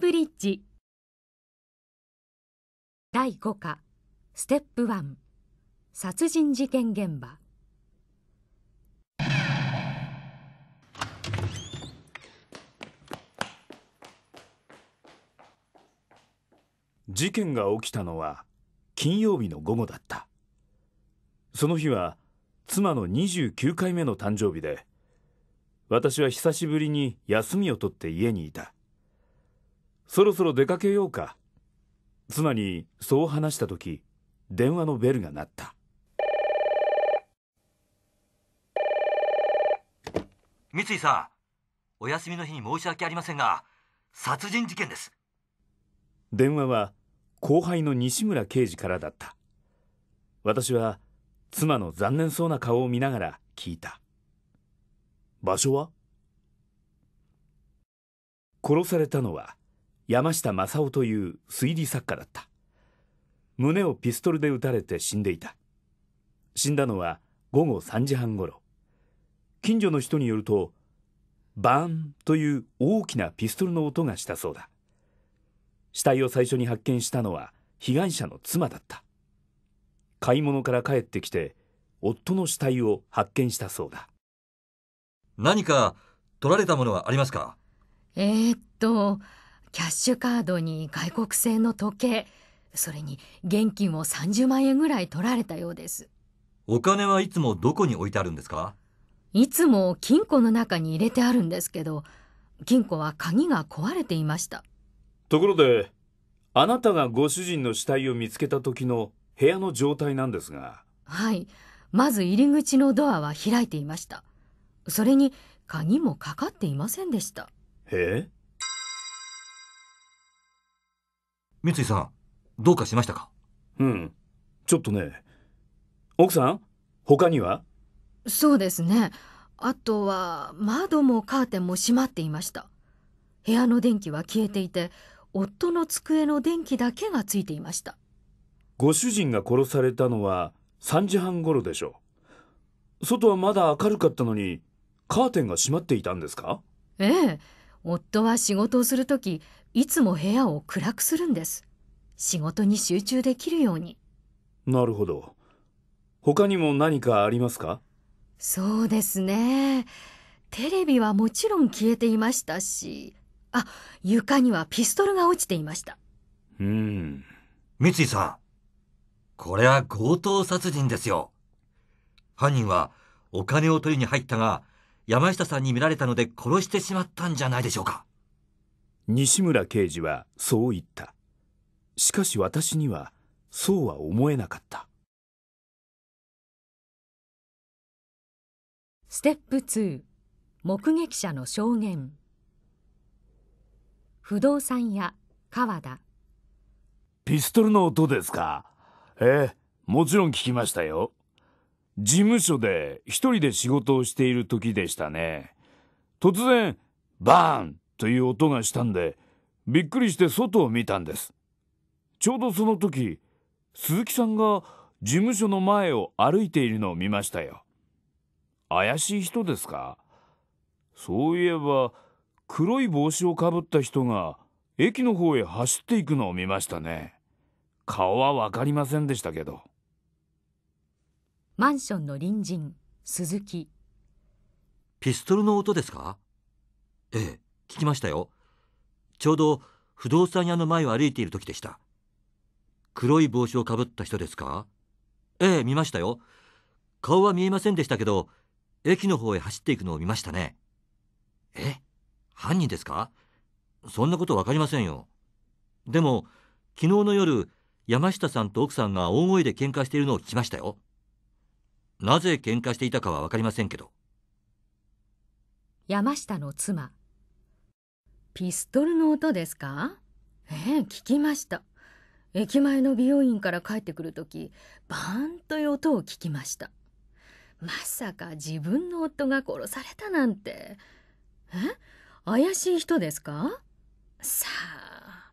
ブリッジ第5課ステップ1殺人事件現場事件が起きたのは金曜日の午後だったその日は妻の29回目の誕生日で私は久しぶりに休みを取って家にいたそろそろ出かけようか妻にそう話した時電話のベルが鳴った三井さんお休みの日に申し訳ありませんが殺人事件です電話は後輩の西村刑事からだった私は妻の残念そうな顔を見ながら聞いた場所は殺されたのは山下正夫という推理作家だった胸をピストルで撃たれて死んでいた死んだのは午後3時半ごろ近所の人によるとバーンという大きなピストルの音がしたそうだ死体を最初に発見したのは被害者の妻だった買い物から帰ってきて夫の死体を発見したそうだ何か取られたものはありますかえー、っとキャッシュカードに外国製の時計、それに現金を30万円ぐらい取られたようです。お金はいつもどこに置いてあるんですかいつも金庫の中に入れてあるんですけど、金庫は鍵が壊れていました。ところで、あなたがご主人の死体を見つけた時の部屋の状態なんですが。はい。まず入り口のドアは開いていました。それに鍵もかかっていませんでした。え三井さん、どうかしましたかうん。ちょっとね。奥さん他にはそうですね。あとは、窓もカーテンも閉まっていました。部屋の電気は消えていて、夫の机の電気だけがついていました。ご主人が殺されたのは3時半頃でしょう。外はまだ明るかったのに、カーテンが閉まっていたんですかええ。夫は仕事をする時いつも部屋を暗くするんです。仕事に集中できるように。なるほど。他にも何かありますかそうですね。テレビはもちろん消えていましたし、あ、床にはピストルが落ちていました。うん。三井さん、これは強盗殺人ですよ。犯人はお金を取りに入ったが、山下さんに見られたので殺してしまったんじゃないでしょうか。西村刑事はそう言った。しかし私にはそうは思えなかったステップ2目撃者の証言不動産屋川田ピストルの音ですかええもちろん聞きましたよ事務所で一人で仕事をしている時でしたね突然バーンという音がしたんでびっくりして外を見たんですちょうどその時鈴木さんが事務所の前を歩いているのを見ましたよ怪しい人ですかそういえば黒い帽子をかぶった人が駅の方へ走っていくのを見ましたね顔は分かりませんでしたけどマンションの隣人鈴木ピストルの音ですかええ聞きましたよちょうど不動産屋の前を歩いている時でした黒い帽子をかぶった人ですかええ、見ましたよ。顔は見えませんでしたけど、駅の方へ走っていくのを見ましたね。え犯人ですかそんなことわかりませんよ。でも、昨日の夜、山下さんと奥さんが大声で喧嘩しているのを聞きましたよ。なぜ喧嘩していたかはわかりませんけど。山下の妻。ピストルの音ですかええ、聞きました。駅前の美容院から帰ってくる時バーンという音を聞きましたまさか自分の夫が殺されたなんてえ怪しい人ですかさあ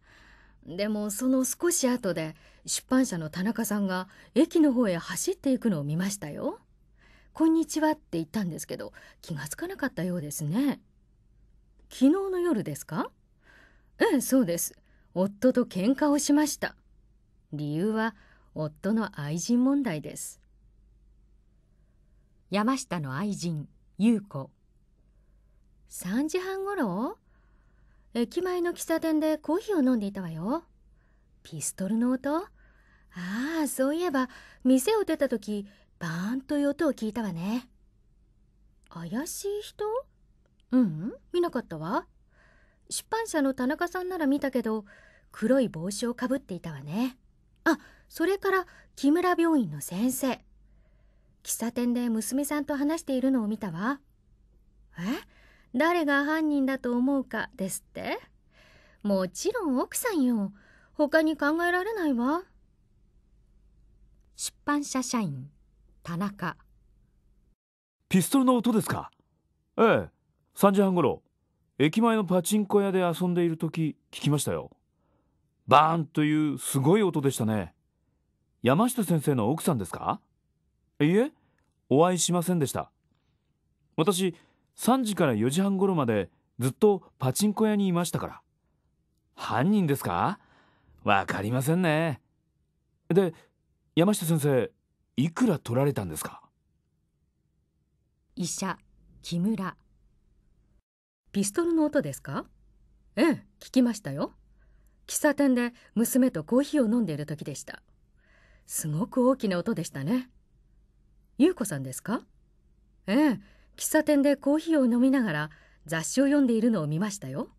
でもその少し後で出版社の田中さんが駅の方へ走っていくのを見ましたよ「こんにちは」って言ったんですけど気がつかなかったようですね昨日の夜ですかええそうです夫と喧嘩をしました理由は夫の愛人問題です山下の愛人優子3時半ごろ駅前の喫茶店でコーヒーを飲んでいたわよピストルの音ああそういえば店を出た時バーンという音を聞いたわね怪しい人ううん、見なかったわ。出版社の田中さんなら見たけど、黒い帽子をかぶっていたわね。あそれから木村病院の先生喫茶店で娘さんと話しているのを見たわえ誰が犯人だと思うかですってもちろん奥さんよ他に考えられないわ出版社社員田中ピストルの音ですかええ3時半ごろ駅前のパチンコ屋で遊んでいる時聞きましたよバーンというすごい音でしたね山下先生の奥さんですかいいえお会いしませんでした私3時から4時半頃までずっとパチンコ屋にいましたから犯人ですかわかりませんねで山下先生いくら取られたんですか医者木村ピストルの音ですかええ聞きましたよ喫茶店で娘とコーヒーを飲んでいる時でしたすごく大きな音でしたね優子さんですかええ喫茶店でコーヒーを飲みながら雑誌を読んでいるのを見ましたよ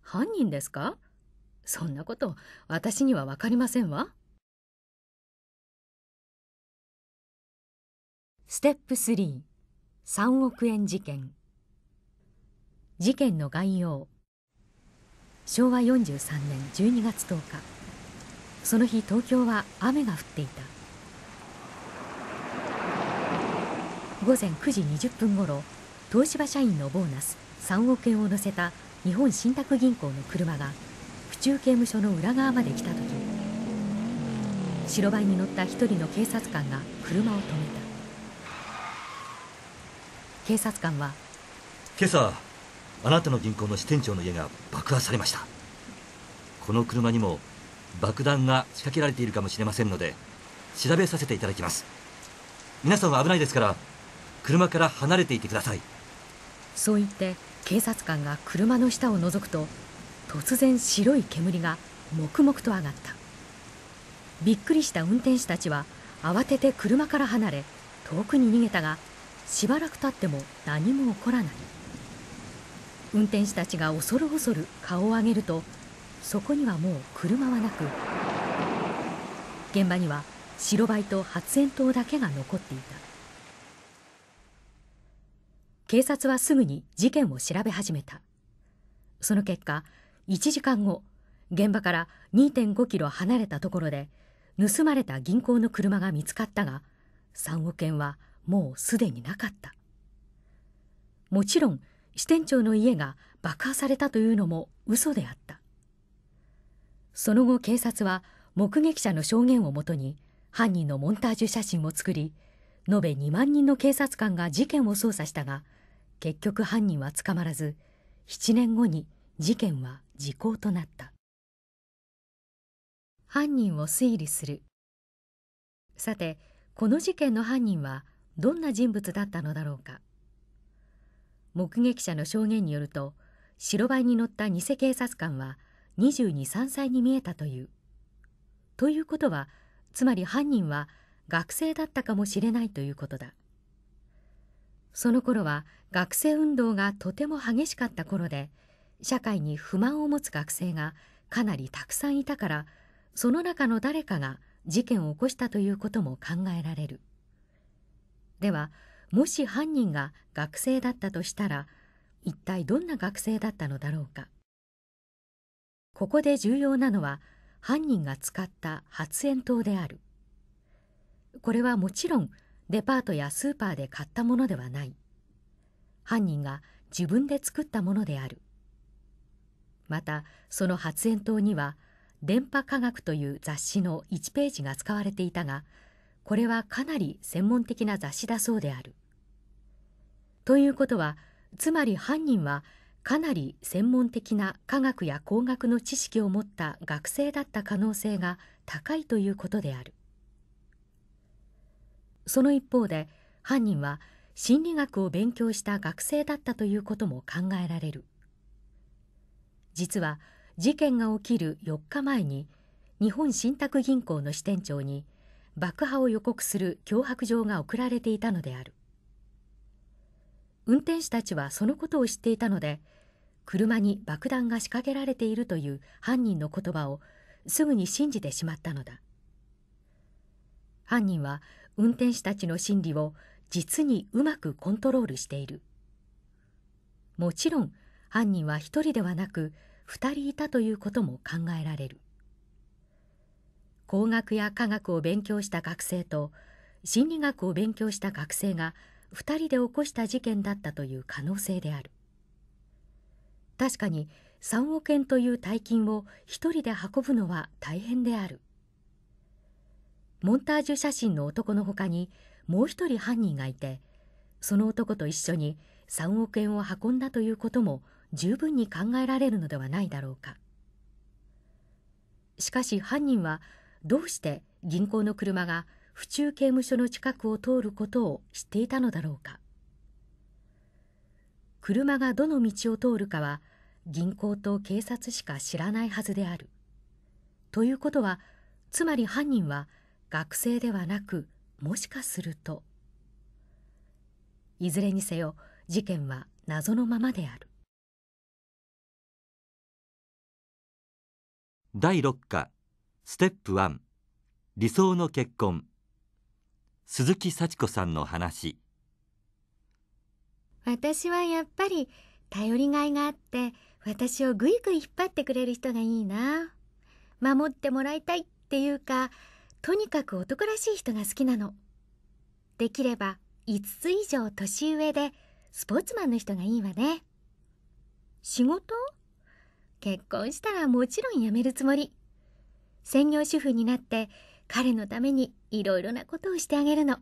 犯人ですかそんなこと私には分かりませんわステップ33億円事件事件の概要昭和43年12月10日その日東京は雨が降っていた午前9時20分ごろ東芝社員のボーナス3億円を乗せた日本信託銀行の車が府中刑務所の裏側まで来た時白バイに乗った一人の警察官が車を止めた警察官は今朝あなたの銀行の支店長の家が爆破されましたこの車にも爆弾が仕掛けられているかもしれませんので調べさせていただきます皆さんは危ないですから車から離れていてくださいそう言って警察官が車の下を覗くと突然白い煙が黙々と上がったびっくりした運転手たちは慌てて車から離れ遠くに逃げたがしばらく経っても何も起こらない運転手たちが恐る恐る顔を上げるとそこにはもう車はなく現場には白バイと発煙筒だけが残っていた警察はすぐに事件を調べ始めたその結果1時間後現場から2.5キロ離れたところで盗まれた銀行の車が見つかったが3億円はもうすでになかったもちろん支店長の家が爆破されたというのも嘘であったその後警察は目撃者の証言をもとに犯人のモンタージュ写真を作り延べ2万人の警察官が事件を捜査したが結局犯人は捕まらず7年後に事件は時効となった犯人を推理するさてこの事件の犯人はどんな人物だったのだろうか。目撃者の証言によると白バイに乗った偽警察官は223歳に見えたという。ということはつまり犯人は学生だったかもしれないということだ。その頃は学生運動がとても激しかった頃で社会に不満を持つ学生がかなりたくさんいたからその中の誰かが事件を起こしたということも考えられる。ではもし犯人が学生だったとしたら一体どんな学生だったのだろうかここで重要なのは犯人が使った発煙筒であるこれはもちろんデパートやスーパーで買ったものではない犯人が自分で作ったものであるまたその発煙筒には「電波科学」という雑誌の1ページが使われていたがこれはかなり専門的な雑誌だそうである。ということはつまり犯人はかなり専門的な科学や工学の知識を持った学生だった可能性が高いということであるその一方で犯人は心理学を勉強した学生だったということも考えられる実は事件が起きる4日前に日本信託銀行の支店長に爆破を予告する脅迫状が送られていたのである運転手たちはそのことを知っていたので車に爆弾が仕掛けられているという犯人の言葉をすぐに信じてしまったのだ犯人は運転手たちの心理を実にうまくコントロールしているもちろん犯人は1人ではなく2人いたということも考えられる工学や科学を勉強した学生と心理学を勉強した学生が2人で起こした事件だったという可能性である確かに3億円という大金を1人で運ぶのは大変であるモンタージュ写真の男のほかにもう1人犯人がいてその男と一緒に3億円を運んだということも十分に考えられるのではないだろうかしかし犯人はどうして銀行の車が府中刑務所の近くを通ることを知っていたのだろうか車がどの道を通るかは銀行と警察しか知らないはずであるということはつまり犯人は学生ではなくもしかするといずれにせよ事件は謎のままである第6課ステップ1理想の結婚鈴木幸子さんの話私はやっぱり頼りがいがあって私をぐいぐい引っ張ってくれる人がいいな守ってもらいたいっていうかとにかく男らしい人が好きなのできれば5つ以上年上でスポーツマンの人がいいわね仕事結婚したらもちろん辞めるつもり専業主婦になって彼のためにいろいろなことをしてあげるの。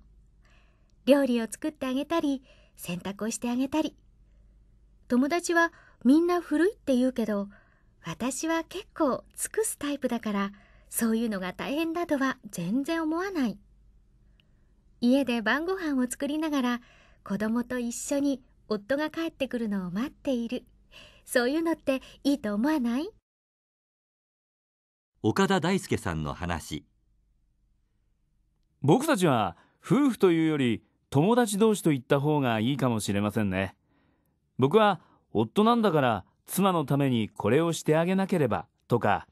料理を作ってあげたり、洗濯をしてあげたり。友達はみんな古いって言うけど、私は結構尽くすタイプだから、そういうのが大変だとは全然思わない。家で晩ご飯を作りながら、子供と一緒に夫が帰ってくるのを待っている。そういうのっていいと思わない岡田大輔さんの話。僕たちは夫婦というより友達同士と言った方がいいかもしれませんね僕は夫なんだから妻のためにこれをしてあげなければとか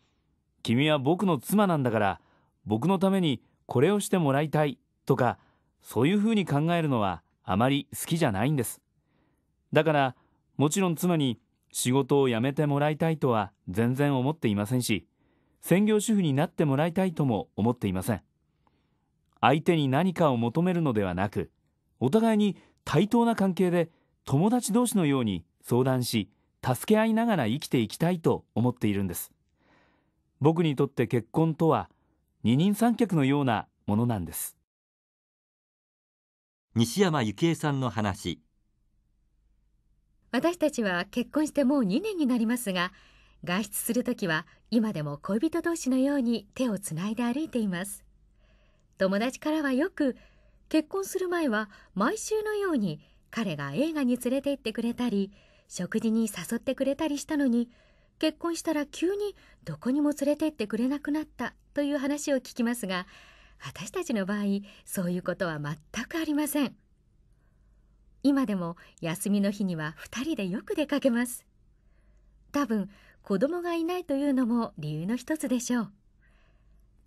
君は僕の妻なんだから僕のためにこれをしてもらいたいとかそういうふうに考えるのはあまり好きじゃないんですだからもちろん妻に仕事を辞めてもらいたいとは全然思っていませんし専業主婦になってもらいたいとも思っていません相手に何かを求めるのではなくお互いに対等な関係で友達同士のように相談し助け合いながら生きていきたいと思っているんです僕にとって結婚とは二人三脚のようなものなんです西山幸恵さんの話私たちは結婚してもう2年になりますが外出するときは今でも恋人同士のように手をつないで歩いています友達からはよく結婚する前は毎週のように彼が映画に連れて行ってくれたり食事に誘ってくれたりしたのに結婚したら急にどこにも連れて行ってくれなくなったという話を聞きますが私たちの場合そういうことは全くありません今でも休みの日には2人でよく出かけます多分子供がいないというのも理由の一つでしょう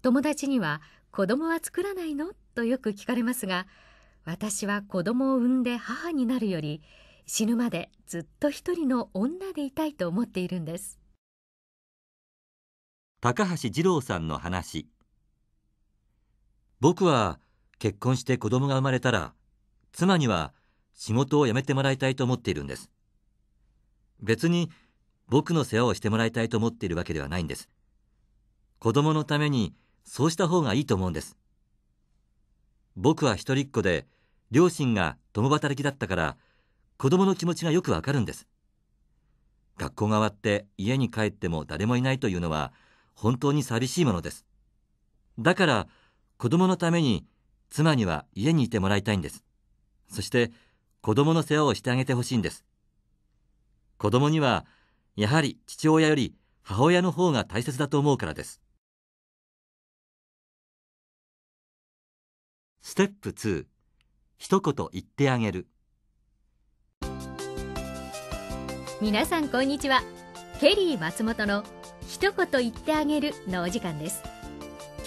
友達には子供は作らないのとよく聞かれますが私は子供を産んで母になるより死ぬまでずっと一人の女でいたいと思っているんです高橋二郎さんの話僕は結婚して子供が生まれたら妻には仕事を辞めてもらいたいと思っているんです別に僕の世話をしてもらいたいと思っているわけではないんです子供のためにそうした方がいいと思うんです。僕は一人っ子で、両親が共働きだったから、子供の気持ちがよくわかるんです。学校が終わって家に帰っても誰もいないというのは、本当に寂しいものです。だから、子供のために妻には家にいてもらいたいんです。そして子供の世話をしてあげてほしいんです。子供にはやはり父親より母親の方が大切だと思うからです。ステップ2一言言ってあげる皆さんこんにちはケリー松本の一言言ってあげるのお時間です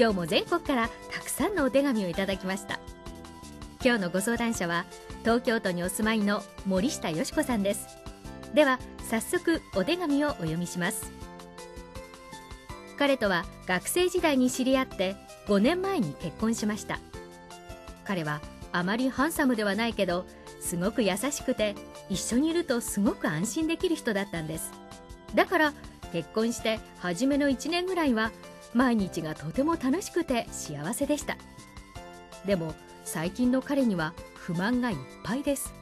今日も全国からたくさんのお手紙をいただきました今日のご相談者は東京都にお住まいの森下よし子さんですでは早速お手紙をお読みします彼とは学生時代に知り合って5年前に結婚しました彼はあまりハンサムではないけどすごく優しくて一緒にいるとすごく安心できる人だったんですだから結婚して初めの1年ぐらいは毎日がとても楽しくて幸せでしたでも最近の彼には不満がいっぱいです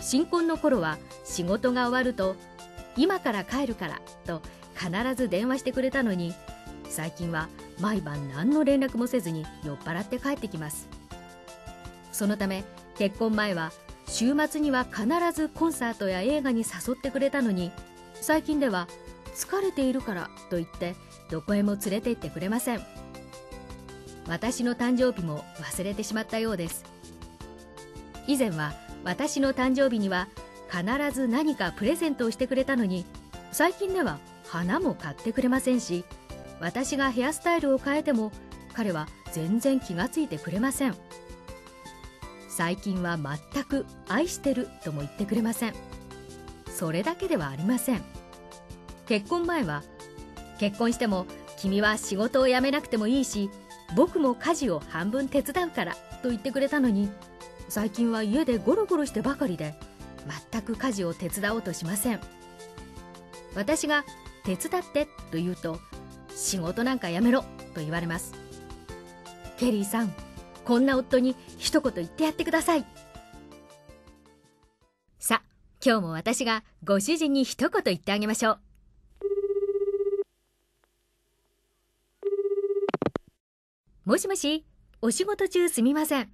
新婚の頃は仕事が終わると「今から帰るから」と必ず電話してくれたのに最近は毎晩何の連絡もせずに酔っ払って帰ってきますそのため結婚前は週末には必ずコンサートや映画に誘ってくれたのに最近では疲れているからと言ってどこへも連れて行ってくれません私の誕生日も忘れてしまったようです以前は私の誕生日には必ず何かプレゼントをしてくれたのに最近では花も買ってくれませんし私がヘアスタイルを変えても彼は全然気がついてくれません最近は全く愛してるとも言ってくれませんそれだけではありません結婚前は結婚しても君は仕事を辞めなくてもいいし僕も家事を半分手伝うからと言ってくれたのに最近は家でゴロゴロしてばかりで全く家事を手伝おうとしません私が手伝ってと言うと仕事なんかやめろと言われますケリーさんこんな夫に一言言ってやってくださいさあ今日も私がご主人に一言言ってあげましょうもしもしお仕事中すみません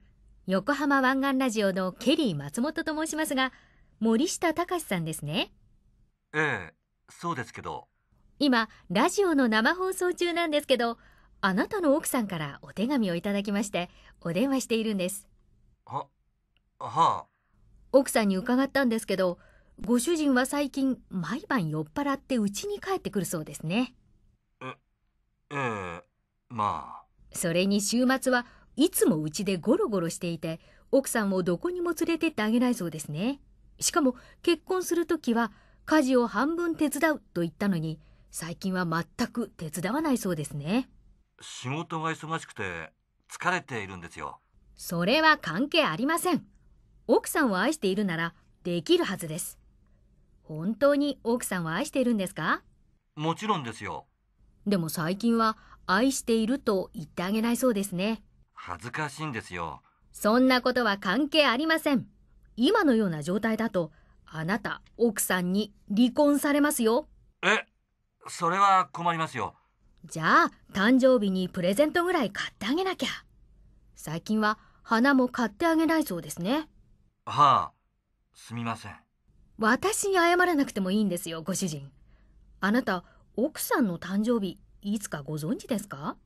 横浜湾岸ラジオのケリー松本と申しますが森下隆さんですねええそうですけど今ラジオの生放送中なんですけどあなたの奥さんからお手紙をいただきましてお電話しているんですは、はあ、奥さんに伺ったんですけどご主人は最近毎晩酔っ払って家に帰ってくるそうですねええー、まあそれに週末はいつも家でゴロゴロしていて奥さんをどこにも連れてってあげないそうですねしかも結婚するときは家事を半分手伝うと言ったのに最近は全く手伝わないそうですね。仕事が忙しくて疲れているんですよ。それは関係ありません。奥さんを愛しているならできるはずです。本当に奥さんを愛しているんですかもちろんですよ。でも最近は愛していると言ってあげないそうですね。恥ずかしいんですよ。そんなことは関係ありません。今のような状態だと、あなた、奥さんに離婚されますよ。えそれは困りますよじゃあ誕生日にプレゼントぐらい買ってあげなきゃ最近は花も買ってあげないそうですねはあすみません私に謝らなくてもいいんですよご主人あなた奥さんの誕生日いつかご存知ですか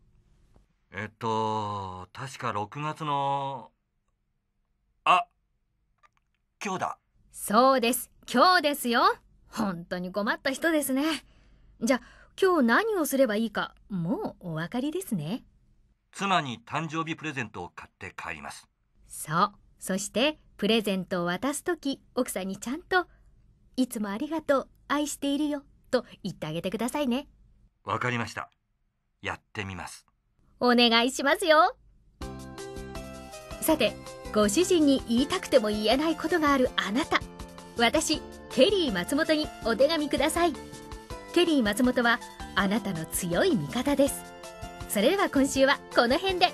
えっと確か6月のあ今日だそうです今日ですよ本当に困った人ですねじゃあ今日何をすればいいかもうお分かりですね妻に誕生日プレゼントを買って帰りますそうそしてプレゼントを渡す時奥さんにちゃんと「いつもありがとう愛しているよ」と言ってあげてくださいねわかりましたやってみますお願いしますよさてご主人に言いたくても言えないことがあるあなた私ケリー松本にお手紙くださいケリー松本はあなたの強い味方ですそれでは今週はこの辺で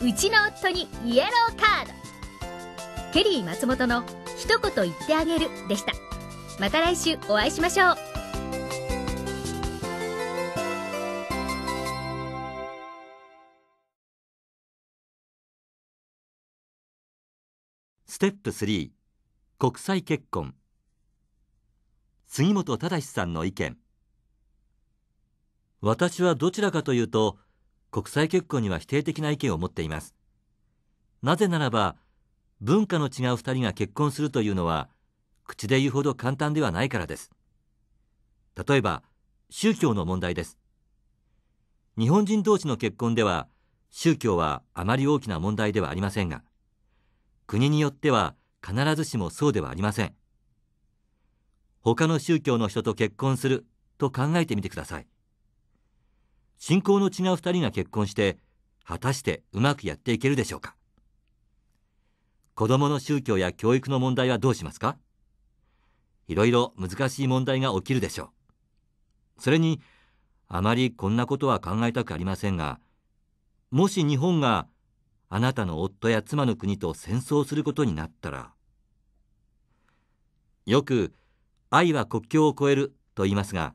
うちの夫にイエローカードケリー松本の一言言ってあげるでしたまた来週お会いしましょうステップ3国際結婚杉本忠さんの意見私はどちらかというと国際結婚には否定的な意見を持っていますなぜならば文化の違う2人が結婚するというのは口で言うほど簡単ではないからです例えば宗教の問題です日本人同士の結婚では宗教はあまり大きな問題ではありませんが国によっては必ずしもそうではありません他の宗教の人と結婚すると考えてみてください信仰の違う2人が結婚して果たしてうまくやっていけるでしょうか子供の宗教や教育の問題はどうしますかいろいろ難しい問題が起きるでしょうそれにあまりこんなことは考えたくありませんがもし日本があなたの夫や妻の国と戦争することになったらよく愛は国境を越えると言いますが、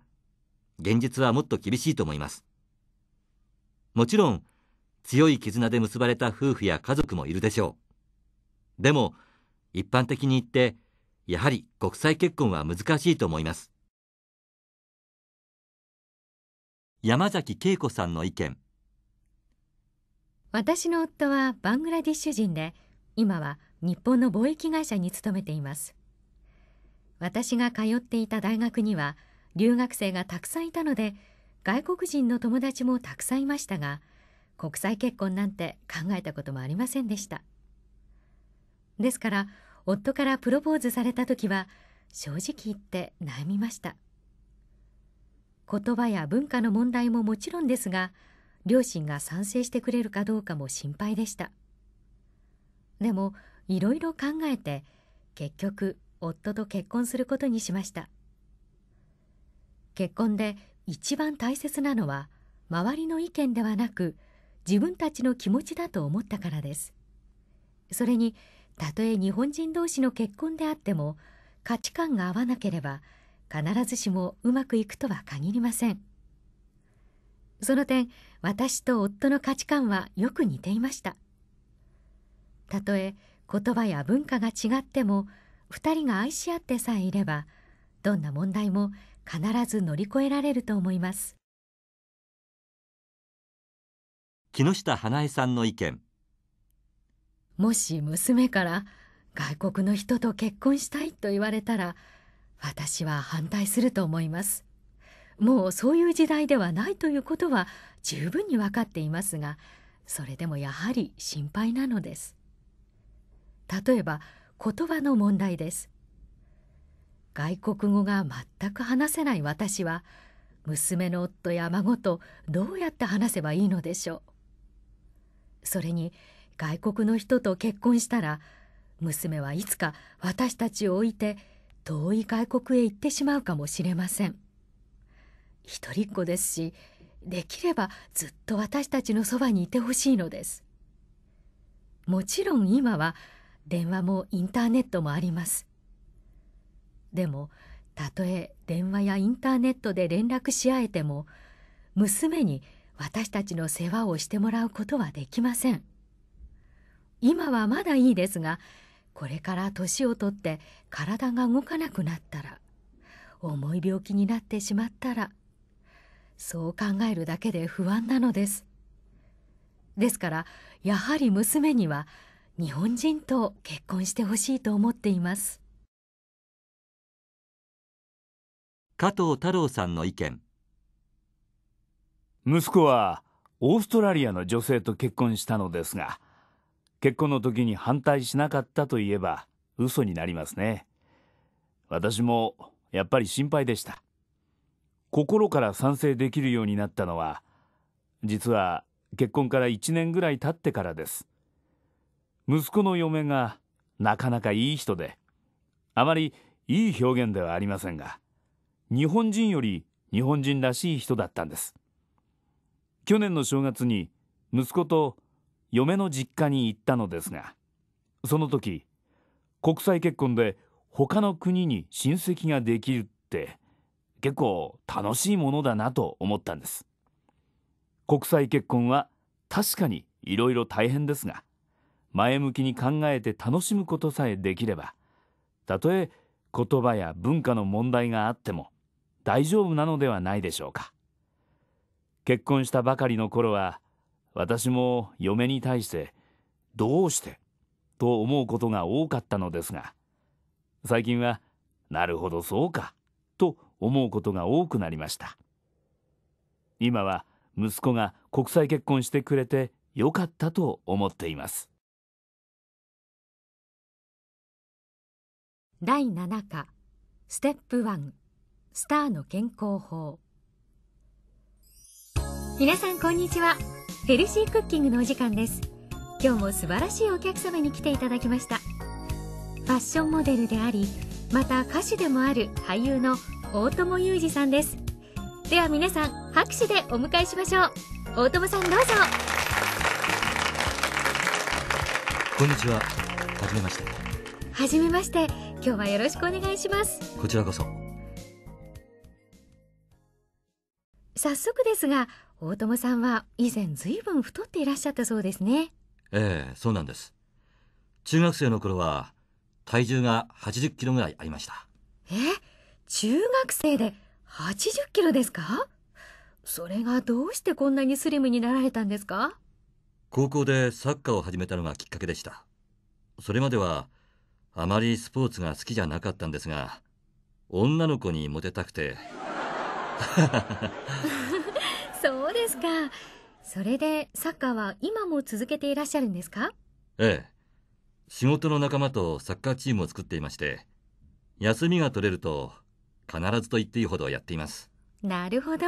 現実はもっと厳しいと思います。もちろん、強い絆で結ばれた夫婦や家族もいるでしょう。でも、一般的に言って、やはり国際結婚は難しいと思います。山崎恵子さんの意見。私の夫はバングラディッシュ人で、今は日本の貿易会社に勤めています。私が通っていた大学には留学生がたくさんいたので外国人の友達もたくさんいましたが国際結婚なんて考えたこともありませんでしたですから夫からプロポーズされた時は正直言って悩みました言葉や文化の問題ももちろんですが両親が賛成してくれるかどうかも心配でしたでもいろいろ考えて結局夫と結婚することにしました結婚で一番大切なのは周りの意見ではなく自分たちの気持ちだと思ったからですそれにたとえ日本人同士の結婚であっても価値観が合わなければ必ずしもうまくいくとは限りませんその点私と夫の価値観はよく似ていましたたとえ言葉や文化が違っても2人が愛し合ってさえいればどんな問題も必ず乗り越えられると思います木下花江さんの意見もし娘から外国の人と結婚したいと言われたら私は反対すると思いますもうそういう時代ではないということは十分に分かっていますがそれでもやはり心配なのです例えば言葉の問題です外国語が全く話せない私は娘の夫や孫とどうやって話せばいいのでしょうそれに外国の人と結婚したら娘はいつか私たちを置いて遠い外国へ行ってしまうかもしれません一人っ子ですしできればずっと私たちのそばにいてほしいのですもちろん今は電話もインターネットもありますでもたとえ電話やインターネットで連絡し合えても娘に私たちの世話をしてもらうことはできません今はまだいいですがこれから年をとって体が動かなくなったら重い病気になってしまったらそう考えるだけで不安なのですですからやはり娘には日本人と結婚してほしいと思っています加藤太郎さんの意見息子はオーストラリアの女性と結婚したのですが結婚の時に反対しなかったといえば嘘になりますね私もやっぱり心配でした心から賛成できるようになったのは実は結婚から1年ぐらい経ってからです息子の嫁がなかなかいい人であまりいい表現ではありませんが日本人より日本人らしい人だったんです去年の正月に息子と嫁の実家に行ったのですがその時国際結婚で他の国に親戚ができるって結構楽しいものだなと思ったんです国際結婚は確かにいろいろ大変ですが前向きに考えて楽しむことさえできればたとえ言葉や文化の問題があっても大丈夫なのではないでしょうか結婚したばかりの頃は私も嫁に対して「どうして?」と思うことが多かったのですが最近は「なるほどそうか」と思うことが多くなりました今は息子が国際結婚してくれてよかったと思っています第7課ステップ1スターの健康法皆さんこんにちはヘルシークッキングのお時間です今日も素晴らしいお客様に来ていただきましたファッションモデルでありまた歌手でもある俳優の大友裕二さんですでは皆さん拍手でお迎えしましょう大友さんどうぞこんにちははじめましてはじめまして今日はよろしくお願いしますこちらこそ早速ですが大友さんは以前ずいぶん太っていらっしゃったそうですねええそうなんです中学生の頃は体重が80キロぐらいありましたえ中学生で80キロですかそれがどうしてこんなにスリムになられたんですか高校でサッカーを始めたのがきっかけでしたそれまではあまりスポーツが好きじゃなかったんですが、女の子にモテたくて。そうですか。それでサッカーは今も続けていらっしゃるんですかええ。仕事の仲間とサッカーチームを作っていまして、休みが取れると必ずと言っていいほどやっています。なるほど。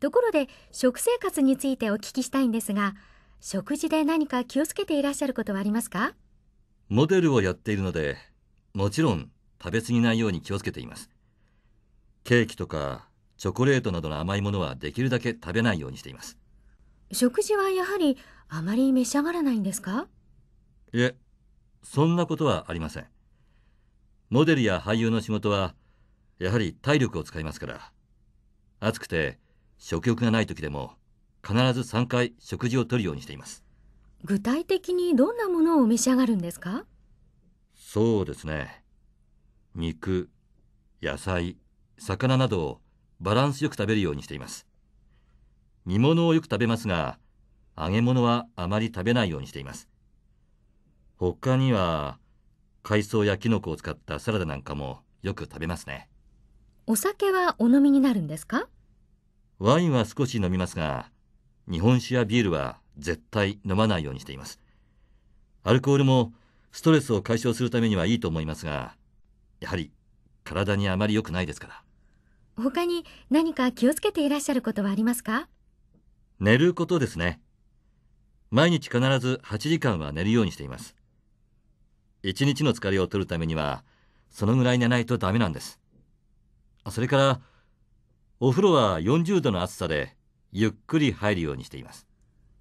ところで食生活についてお聞きしたいんですが、食事で何か気をつけていらっしゃることはありますかモデルをやっているので、もちろん食べ過ぎないように気をつけています。ケーキとかチョコレートなどの甘いものはできるだけ食べないようにしています。食事はやはりあまり召し上がらないんですかいえ、そんなことはありません。モデルや俳優の仕事は、やはり体力を使いますから、暑くて食欲がない時でも必ず3回食事をとるようにしています。具体的にどんなものを召し上がるんですかそうですね肉野菜魚などをバランスよく食べるようにしています煮物をよく食べますが揚げ物はあまり食べないようにしています他には海藻やキノコを使ったサラダなんかもよく食べますねお酒はお飲みになるんですかワインは少し飲みますが日本酒やビールは絶対飲まないようにしています。アルコールもストレスを解消するためにはいいと思いますが、やはり体にあまり良くないですから。他に何か気をつけていらっしゃることはありますか寝ることですね。毎日必ず8時間は寝るようにしています。1日の疲れを取るためには、そのぐらい寝ないとダメなんです。それから、お風呂は40度の暑さで、ゆっくり入るようにしています。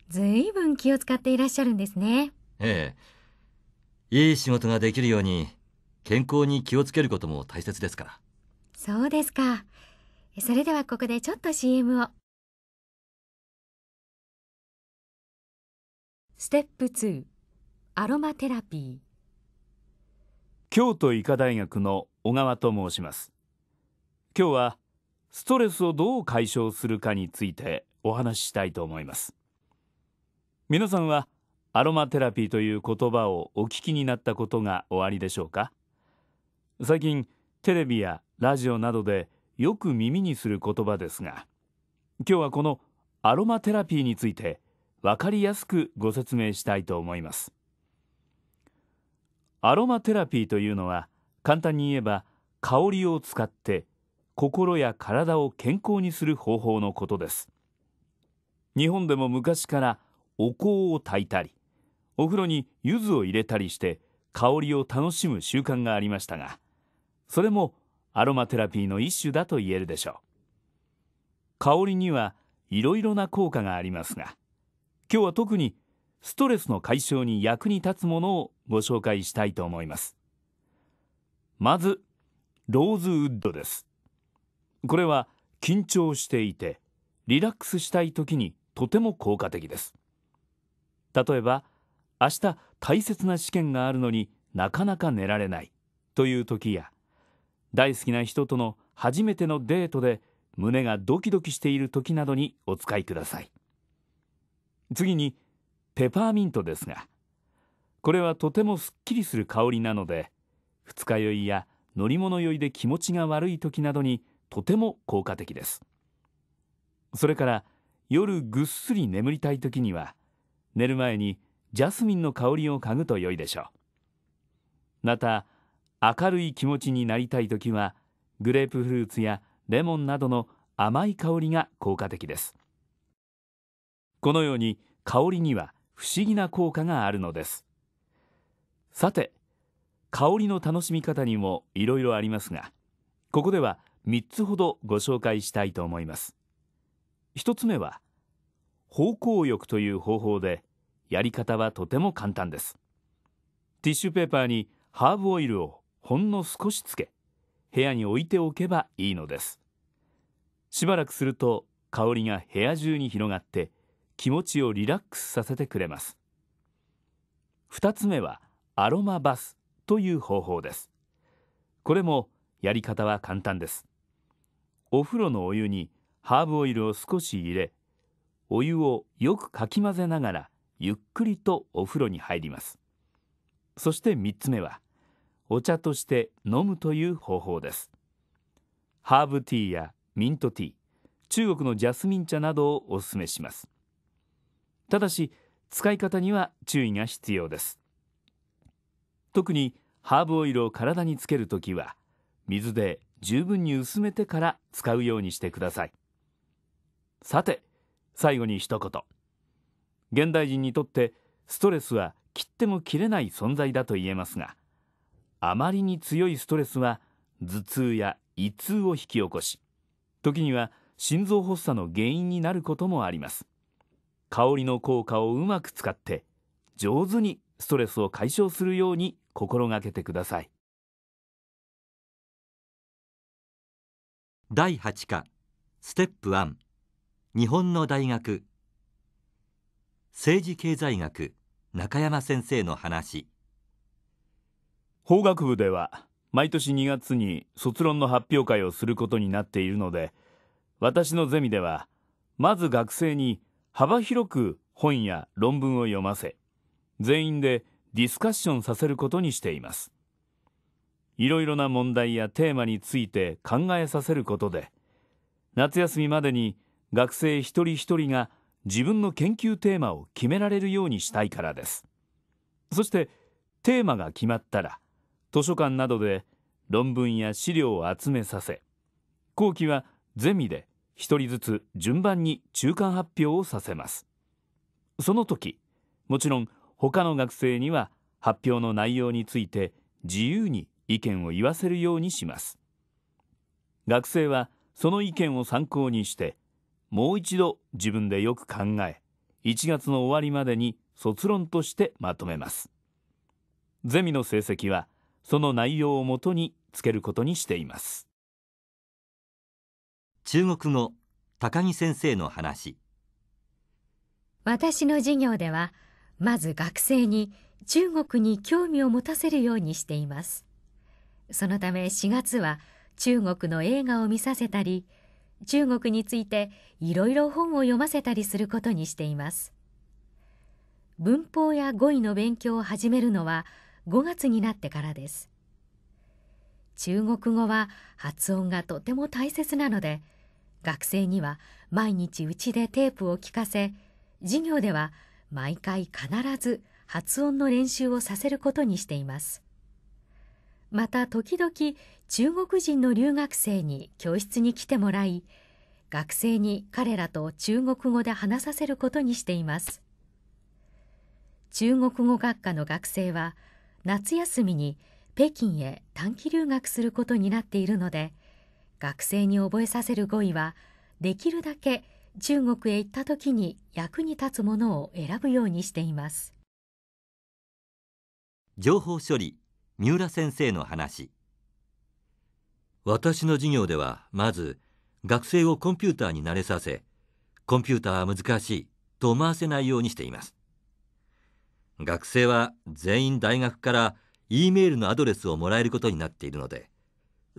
ずいぶん気を使っていらっしゃるんですね。ええ。いい仕事ができるように、健康に気をつけることも大切ですから。そうですか。それではここでちょっと CM を。ステップ2アロマテラピー京都医科大学の小川と申します今日はストレスをどう解消するかについてお話ししたいと思います皆さんはアロマテラピーという言葉をお聞きになったことがおありでしょうか最近テレビやラジオなどでよく耳にする言葉ですが今日はこのアロマテラピーについて分かりやすくご説明したいと思いますアロマテラピーというのは簡単に言えば香りを使って心や体を健康にする方法のことです日本でも昔からお香を炊いたりお風呂に柚子を入れたりして香りを楽しむ習慣がありましたがそれもアロマテラピーの一種だと言えるでしょう香りにはいろいろな効果がありますが今日は特にストレスの解消に役に立つものをご紹介したいと思いますまずローズウッドですこれは緊張していてリラックスしたい時にとても効果的です例えば明日大切な試験があるのになかなか寝られないという時や大好きな人との初めてのデートで胸がドキドキしている時などにお使いください次にペパーミントですがこれはとてもすっきりする香りなので二日酔いや乗り物酔いで気持ちが悪い時などにとても効果的ですそれから夜ぐっすり眠りたい時には寝る前にジャスミンの香りを嗅ぐと良いでしょうまた明るい気持ちになりたい時はグレープフルーツやレモンなどの甘い香りが効果的ですこのように香りには不思議な効果があるのですさて香りの楽しみ方にもいろいろありますがここでは3つほどご紹介したいと思います1つ目は方向浴という方法でやり方はとても簡単ですティッシュペーパーにハーブオイルをほんの少しつけ部屋に置いておけばいいのですしばらくすると香りが部屋中に広がって気持ちをリラックスさせてくれます2つ目はアロマバスという方法ですこれもやり方は簡単ですお風呂のお湯にハーブオイルを少し入れお湯をよくかき混ぜながらゆっくりとお風呂に入りますそして3つ目はお茶として飲むという方法ですハーブティーやミントティー中国のジャスミン茶などをおすすめしますただし使い方には注意が必要です特にハーブオイルを体につけるときは水で十分に薄めてから使うようにしてくださいさて最後に一言現代人にとってストレスは切っても切れない存在だと言えますがあまりに強いストレスは頭痛や胃痛を引き起こし時には心臓発作の原因になることもあります香りの効果をうまく使って上手にストレスを解消するように心がけてください第8課ステップ1日本の大学政治経済学中山先生の話法学部では毎年2月に卒論の発表会をすることになっているので私のゼミではまず学生に幅広く本や論文を読ませ全員でディスカッションさせることにしていますいろいろな問題やテーマについて考えさせることで夏休みまでに学生一人一人が自分の研究テーマを決められるようにしたいからですそしてテーマが決まったら図書館などで論文や資料を集めさせ後期はゼミで1人ずつ順番に中間発表をさせますその時もちろん他の学生には発表の内容について自由に意見を言わせるようにします学生はその意見を参考にしてもう一度自分でよく考え1月の終わりまでに卒論としてまとめますゼミの成績はその内容をもとにつけることにしています中国語高木先生の話私の授業ではまず学生に中国に興味を持たせるようにしていますそのため4月は中国の映画を見させたり中国についていろいろ本を読ませたりすることにしています文法や語彙の勉強を始めるのは5月になってからです中国語は発音がとても大切なので学生には毎日うちでテープを聞かせ授業では毎回必ず発音の練習をさせることにしていますまた時々中国人の留学生に教室に来てもらい学生に彼らと中国語で話させることにしています中国語学科の学生は夏休みに北京へ短期留学することになっているので学生に覚えさせる語彙はできるだけ中国へ行った時に役に立つものを選ぶようにしています情報処理三浦先生の話私の授業ではまず学生をコンピューターに慣れさせコンピューターは難しいと思わせないようにしています学生は全員大学から E メールのアドレスをもらえることになっているので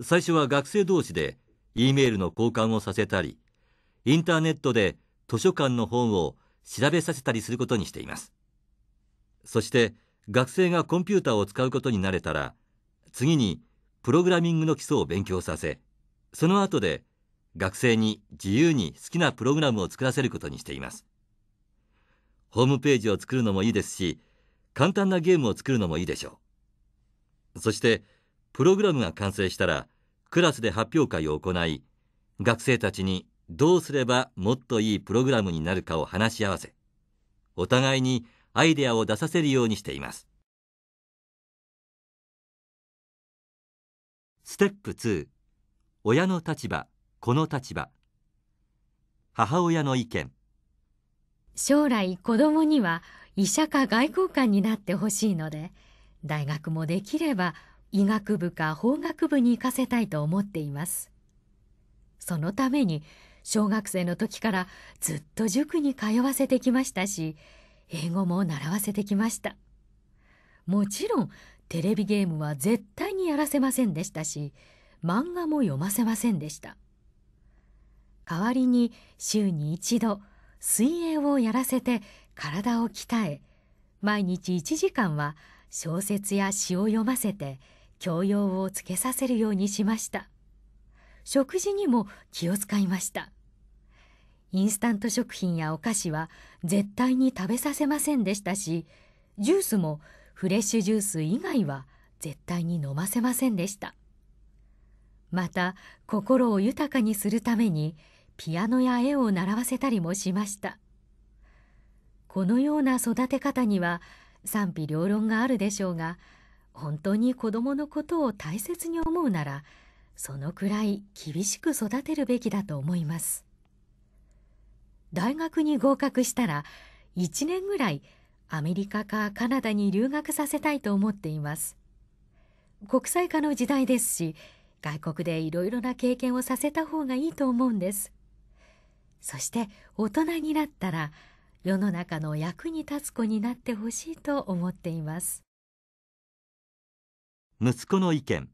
最初は学生同士で E メールの交換をさせたりインターネットで図書館の本を調べさせたりすることにしていますそして学生がコンピューターを使うことになれたら次にプログラミングの基礎を勉強させその後で学生に自由に好きなプログラムを作らせることにしていますホームページを作るのもいいですし簡単なゲームを作るのもいいでしょうそしてプログラムが完成したらクラスで発表会を行い学生たちにどうすればもっといいプログラムになるかを話し合わせお互いにアイデアを出させるようにしていますステップ2親の立場子の立場母親の意見将来子供には医者か外交官になってほしいので大学もできれば医学部か法学部に行かせたいと思っていますそのために小学生の時からずっと塾に通わせてきましたし英語も習わせてきましたもちろんテレビゲームは絶対にやらせませんでしたし漫画も読ませませんでした代わりに週に一度水泳をやらせて体を鍛え毎日1時間は小説や詩を読ませて教養をつけさせるようにしました食事にも気を使いましたインスタント食品やお菓子は絶対に食べさせませんでしたし、ジュースもフレッシュジュース以外は絶対に飲ませませんでした。また、心を豊かにするために、ピアノや絵を習わせたりもしました。このような育て方には賛否両論があるでしょうが、本当に子供のことを大切に思うなら、そのくらい厳しく育てるべきだと思います。大学に合格したら1年ぐらいアメリカかカナダに留学させたいと思っています。国際化の時代ですし、外国でいろいろな経験をさせた方がいいと思うんです。そして大人になったら世の中の役に立つ子になってほしいと思っています。息子の意見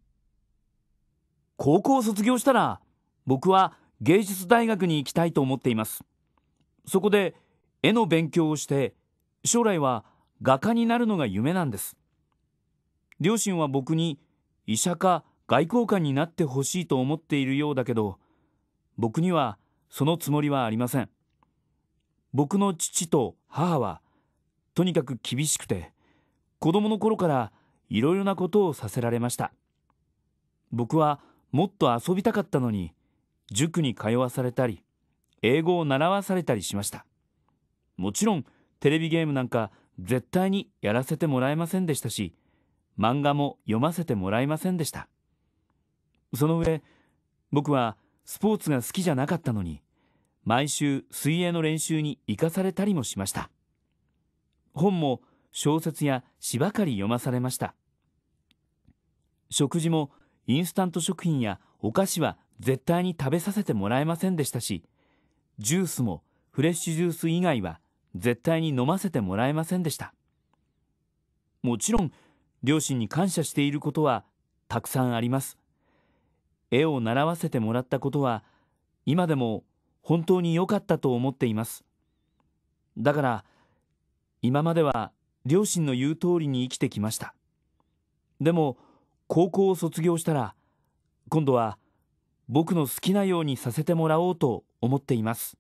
高校卒業したら僕は芸術大学に行きたいと思っています。そこで絵の勉強をして将来は画家になるのが夢なんです両親は僕に医者か外交官になってほしいと思っているようだけど僕にはそのつもりはありません僕の父と母はとにかく厳しくて子供の頃からいろいろなことをさせられました僕はもっと遊びたかったのに塾に通わされたり英語を習わされたりしましたもちろんテレビゲームなんか絶対にやらせてもらえませんでしたし漫画も読ませてもらえませんでしたその上僕はスポーツが好きじゃなかったのに毎週水泳の練習に生かされたりもしました本も小説や詩ばかり読まされました食事もインスタント食品やお菓子は絶対に食べさせてもらえませんでしたしジュースもフレッシュジュース以外は絶対に飲ませてもらえませんでしたもちろん両親に感謝していることはたくさんあります絵を習わせてもらったことは今でも本当に良かったと思っていますだから今までは両親の言う通りに生きてきましたでも高校を卒業したら今度は僕の好きなようにさせてもらおうと思っています。